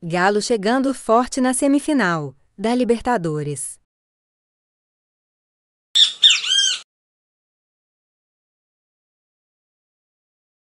Galo chegando forte na semifinal da Libertadores.